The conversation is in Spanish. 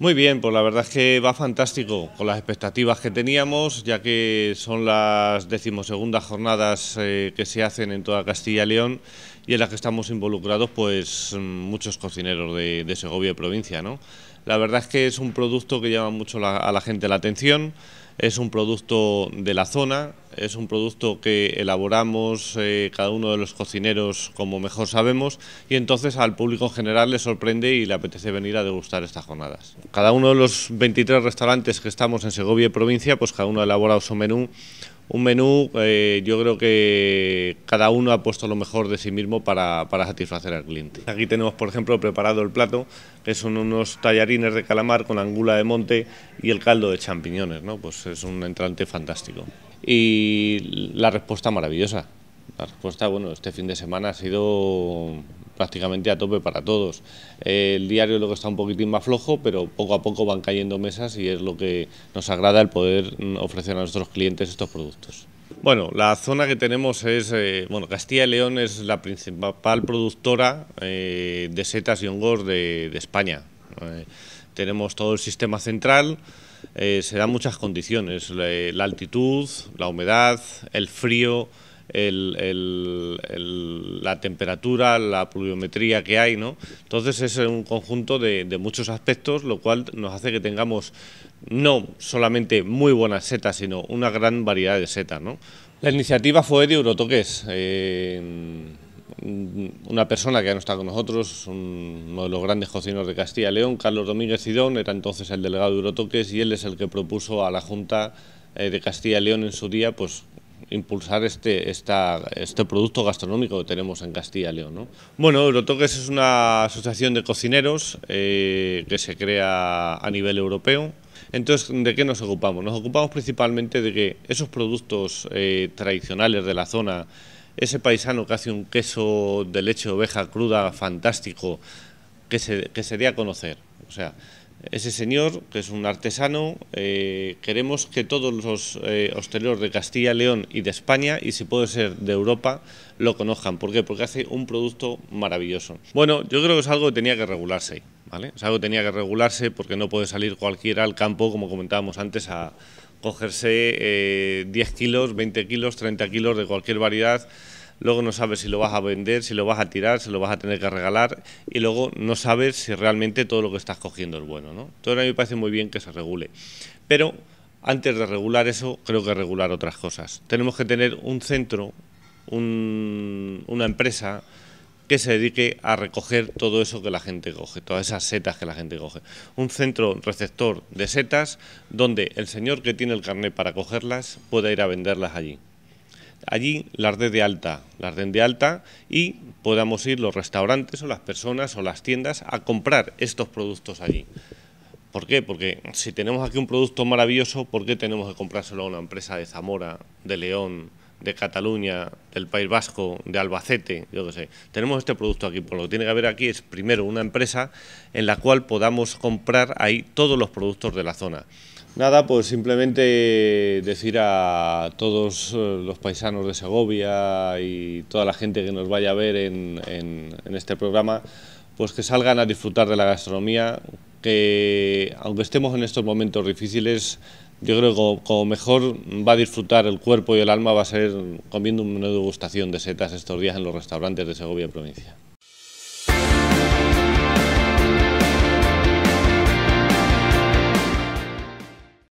Muy bien, pues la verdad es que va fantástico con las expectativas que teníamos, ya que son las decimosegundas jornadas eh, que se hacen en toda Castilla y León y en las que estamos involucrados pues mm, muchos cocineros de, Segovia y provincia, ¿no? La verdad es que es un producto que llama mucho a la gente la atención, es un producto de la zona, es un producto que elaboramos eh, cada uno de los cocineros como mejor sabemos y entonces al público en general le sorprende y le apetece venir a degustar estas jornadas. Cada uno de los 23 restaurantes que estamos en Segovia y provincia, pues cada uno ha elaborado su menú un menú, eh, yo creo que cada uno ha puesto lo mejor de sí mismo para, para, satisfacer al cliente. Aquí tenemos, por ejemplo, preparado el plato, que son unos tallarines de calamar con angula de monte y el caldo de champiñones, ¿no? Pues es un entrante fantástico. Y la respuesta maravillosa. La respuesta, bueno, este fin de semana ha sido prácticamente a tope para todos. Eh, el diario luego está un poquitín más flojo, pero poco a poco van cayendo mesas y es lo que nos agrada el poder mm, ofrecer a nuestros clientes estos productos. Bueno, la zona que tenemos es, eh, bueno, Castilla y León es la principal productora eh, de setas y hongos de, España. tenemos todo el sistema central, se dan muchas condiciones, la altitud, la humedad, el frío, la temperatura, la pluviometría que hay, ¿no? Entonces es un conjunto de, muchos aspectos, lo cual nos hace que tengamos no solamente muy buenas setas, sino una gran variedad de setas, ¿no? La iniciativa fue de Eurotoques. Eh, una persona que no está con nosotros, uno de los grandes cocineros de Castilla y León, Carlos Domínguez Cidón, era entonces el delegado de Eurotoques y él es el que propuso a la Junta eh, de Castilla y León en su día pues, impulsar este, este producto gastronómico que tenemos en Castilla y León. ¿no? Bueno, Eurotoques es una asociación de cocineros eh, que se crea a nivel europeo. Entonces, ¿de qué nos ocupamos? Nos ocupamos principalmente de que esos productos eh, tradicionales de la zona, ese paisano que hace un queso de leche oveja cruda fantástico, que se, que se dé a conocer. O sea, ese señor, que es un artesano, eh, queremos que todos los eh, hosteleros de Castilla, León y de España, y si puede ser de Europa, lo conozcan. ¿Por qué? Porque hace un producto maravilloso. Bueno, yo creo que es algo que tenía que regularse, ¿vale? Es algo que tenía que regularse porque no puede salir cualquiera al campo, como comentábamos antes, a cogerse 10 eh, kilos, 20 kilos, 30 kilos de cualquier variedad luego no sabes si lo vas a vender, si lo vas a tirar, si lo vas a tener que regalar y luego no sabes si realmente todo lo que estás cogiendo es bueno. ¿no? Entonces a mí me parece muy bien que se regule. Pero antes de regular eso, creo que regular otras cosas. Tenemos que tener un centro, una empresa que se dedique a recoger todo eso que la gente coge, todas esas setas que la gente coge. Un centro receptor de setas donde el señor que tiene el carnet para cogerlas pueda ir a venderlas allí allí las dé de alta, las den de alta y podamos ir los restaurantes o las personas o las tiendas a comprar estos productos allí. ¿Por qué? Porque si tenemos aquí un producto maravilloso, ¿por qué tenemos que comprárselo a una empresa de Zamora, de León, de Cataluña, del País Vasco, de Albacete, yo qué sé. Tenemos este producto aquí, por pues lo que tiene que haber aquí es primero una empresa en la cual podamos comprar ahí todos los productos de la zona. Nada, pues simplemente decir a todos eh, los paisanos de Segovia y toda la gente que nos vaya a ver en, en este programa, pues que salgan a disfrutar de la gastronomía, que aunque estemos en estos momentos difíciles, yo creo que como, mejor va a disfrutar el cuerpo y el alma va a ser comiendo una degustación de setas estos días en los restaurantes de Segovia provincia.